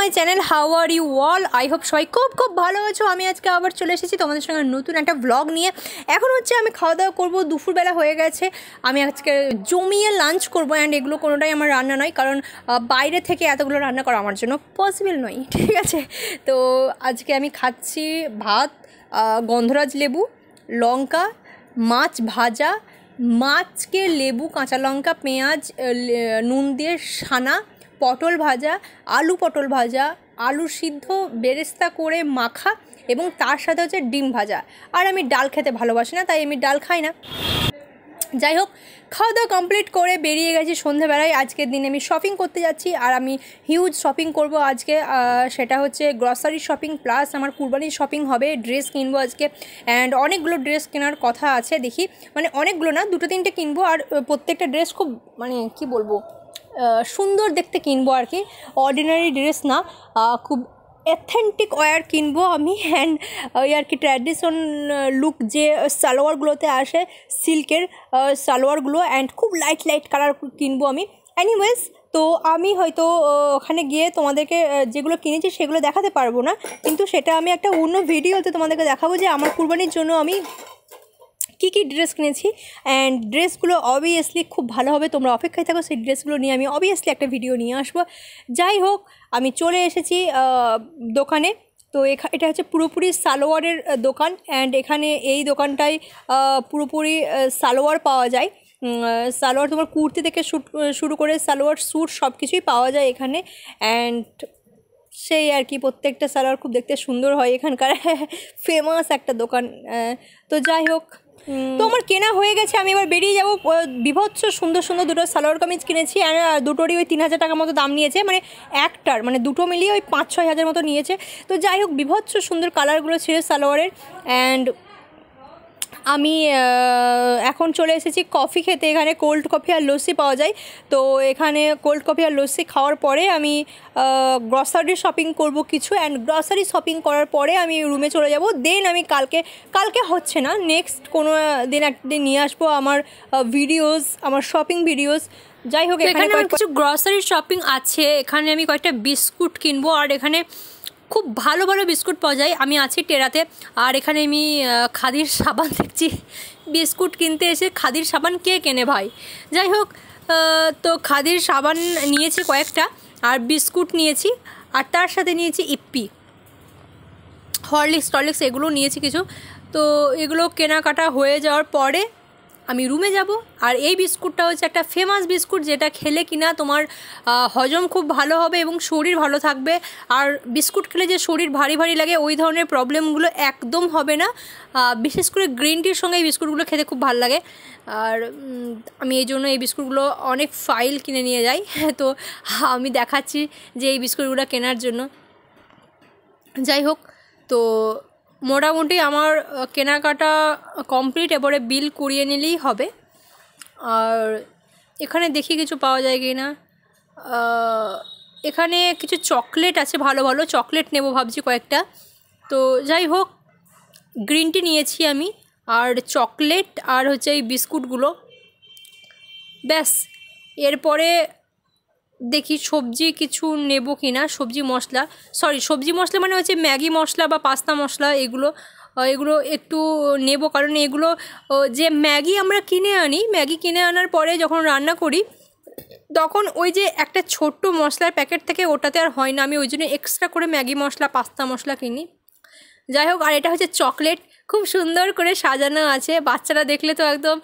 my channel how are you all I hope সবাই খুব খুব ভালো আছো আমি আজকে আবার চলে এসেছি তোমাদের সঙ্গে নতুন একটা ব্লগ নিয়ে এখন হচ্ছে আমি খাওয়া দাওয়া করবো দুপুরবেলা হয়ে গেছে আমি আজকে জমিয়ে লাঞ্চ করবো অ্যান্ড এগুলো কোনোটাই আমার রান্না নয় কারণ বাইরে থেকে এতগুলো রান্না করা আমার জন্য পসিবল নয় ঠিক আছে তো আজকে আমি খাচ্ছি ভাত গন্ধরাজ লেবু লঙ্কা মাছ ভাজা মাছকে লেবু কাঁচা লঙ্কা পেঁয়াজ নুন দিয়ে সানা পটল ভাজা আলু পটল ভাজা আলু সিদ্ধ বেরেস্তা করে মাখা এবং তার সাথে হচ্ছে ডিম ভাজা আর আমি ডাল খেতে ভালোবাসি না তাই আমি ডাল খাই না যাই হোক খাওয়া দাওয়া কমপ্লিট করে বেরিয়ে গেছি সন্ধেবেলায় আজকের দিনে আমি শপিং করতে যাচ্ছি আর আমি হিউজ শপিং করব আজকে সেটা হচ্ছে গ্রসারি শপিং প্লাস আমার কুরবানির শপিং হবে ড্রেস কিনবো আজকে অ্যান্ড অনেকগুলো ড্রেস কেনার কথা আছে দেখি মানে অনেকগুলো না দুটো তিনটে কিনবো আর প্রত্যেকটা ড্রেস খুব মানে কি বলবো সুন্দর দেখতে কিনবো আর কি অর্ডিনারি ড্রেস না খুব অ্যাথেন্টিক ওয়ার কিনবো আমি অ্যান্ড ওই আর কি ট্র্যাডিশন লুক যে সালোয়ারগুলোতে আসে সিল্কের সালোয়ারগুলো অ্যান্ড খুব লাইট লাইট কালার কিনবো আমি অ্যানিওয়েজ তো আমি হয়তো ওখানে গিয়ে তোমাদেরকে যেগুলো কিনেছি সেগুলো দেখাতে পারবো না কিন্তু সেটা আমি একটা অন্য ভিডিওতে তোমাদেরকে দেখাবো যে আমার কুরবানির জন্য আমি কী কী ড্রেস কিনেছি অ্যান্ড ড্রেসগুলো অবভিয়াসলি খুব ভালো হবে তোমরা অপেক্ষায় থাকো সেই ড্রেসগুলো নিয়ে আমি অবভিয়াসলি একটা ভিডিও নিয়ে আসবো যাই হোক আমি চলে এসেছি দোকানে তো এখা এটা হচ্ছে পুরোপুরি সালোয়ারের দোকান অ্যান্ড এখানে এই দোকানটায় পুরোপুরি সালোয়ার পাওয়া যায় সালোয়ার তোমার কুর্তি থেকে শুরু করে সালোয়ার স্যুট সব কিছুই পাওয়া যায় এখানে অ্যান্ড সেই আর কি প্রত্যেকটা সালোয়ার খুব দেখতে সুন্দর হয় এখানকার ফেমাস একটা দোকান তো যাই হোক তো আমার কেনা হয়ে গেছে আমি এবার বেরিয়ে যাবো বিভৎস সুন্দর সুন্দর দুটো সালোয়ার কামিজ কিনেছি আর দুটোরই ওই তিন হাজার টাকার মতো দাম নিয়েছে মানে একটার মানে দুটো মিলিয়ে ওই পাঁচ ছয় হাজার মতো নিয়েছে তো যাই হোক বিভৎস সুন্দর কালারগুলো ছিল সালোয়ারের অ্যান্ড আমি এখন চলে এসেছি কফি খেতে এখানে কোল্ড কফি আর লস্যি পাওয়া যায় তো এখানে কোল্ড কফি আর লস্যি খাওয়ার পরে আমি গ্রসারি শপিং করব কিছু অ্যান্ড গ্রসারি শপিং করার পরে আমি রুমে চলে যাব দেন আমি কালকে কালকে হচ্ছে না নেক্সট কোনো দিন একদিন নিয়ে আসবো আমার ভিডিওস আমার শপিং ভিডিওস যাই হোক এখানে কিছু গ্রসারি শপিং আছে এখানে আমি কয়েকটা বিস্কুট কিনবো আর এখানে খুব ভালো ভালো বিস্কুট পাওয়া যায় আমি আছি টেরাতে আর এখানে আমি খাদির সাবান দেখছি বিস্কুট কিনতে এসে খাদির সাবান কে কেনে ভাই যাই হোক তো খাদির সাবান নিয়েছি কয়েকটা আর বিস্কুট নিয়েছি আর তার সাথে নিয়েছি ইপ্পি হরলিক্স টরলিক্স এগুলো নিয়েছি কিছু তো এগুলো কেনাকাটা হয়ে যাওয়ার পরে আমি রুমে যাব আর এই বিস্কুটটা হচ্ছে একটা ফেমাস বিস্কুট যেটা খেলে কিনা তোমার হজম খুব ভালো হবে এবং শরীর ভালো থাকবে আর বিস্কুট খেলে যে শরীর ভারী ভারী লাগে ওই ধরনের প্রবলেমগুলো একদম হবে না বিশেষ করে গ্রিন টির সঙ্গে এই বিস্কুটগুলো খেতে খুব ভালো লাগে আর আমি এই জন্য এই বিস্কুটগুলো অনেক ফাইল কিনে নিয়ে যাই তো আমি দেখাচ্ছি যে এই বিস্কুটগুলো কেনার জন্য যাই হোক তো মোটামুটি আমার কেনাকাটা কমপ্লিট এবারে বিল কুড়িয়ে নিলেই হবে আর এখানে দেখি কিছু পাওয়া যায় কি না এখানে কিছু চকলেট আছে ভালো ভালো চকলেট নেব ভাবছি কয়েকটা তো যাই হোক গ্রিন টি নিয়েছি আমি আর চকলেট আর হচ্ছে এই বিস্কুটগুলো ব্যাস এরপরে দেখি সবজি কিছু নেব কি না সবজি মশলা সরি সবজি মশলা মানে হচ্ছে ম্যাগি মশলা বা পাস্তা মশলা এগুলো এগুলো একটু নেব কারণ এগুলো যে ম্যাগি আমরা কিনে আনি ম্যাগি কিনে আনার পরে যখন রান্না করি তখন ওই যে একটা ছোট্ট মশলার প্যাকেট থেকে ওটাতে আর হয় না আমি ওই জন্য এক্সট্রা করে ম্যাগি মশলা পাস্তা মশলা কিনি যাই হোক আর এটা হচ্ছে চকলেট খুব সুন্দর করে সাজানো আছে বাচ্চারা দেখলে তো একদম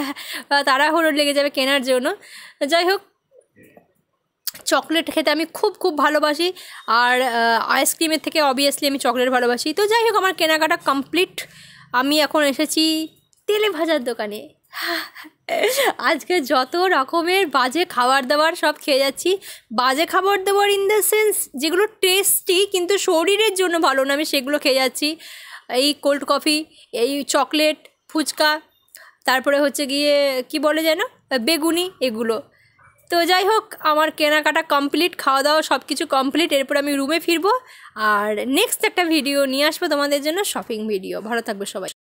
তাড়াহুড়ো লেগে যাবে কেনার জন্য যাই হোক চকলেট খেতে আমি খুব খুব ভালোবাসি আর আইসক্রিমের থেকে অবভিয়াসলি আমি চকলেট ভালোবাসি তো যাই হোক আমার কেনাকাটা কমপ্লিট আমি এখন এসেছি তেলে ভাজার দোকানে আজকে যত রকমের বাজে খাবার দাবার সব খেয়ে যাচ্ছি বাজে খাবার দাবার ইন দ্য সেন্স যেগুলো টেস্টি কিন্তু শরীরের জন্য ভালো না আমি সেগুলো খেয়ে যাচ্ছি এই কোল্ড কফি এই চকলেট ফুচকা তারপরে হচ্ছে গিয়ে কি বলে যেন বেগুনি এগুলো তো যাই হোক আমার কেনাকাটা কমপ্লিট খাওয়া দাওয়া সব কিছু কমপ্লিট এরপর আমি রুমে ফিরবো আর নেক্সট একটা ভিডিও নিয়ে আসবো তোমাদের জন্য শপিং ভিডিও ভালো থাকবে সবাই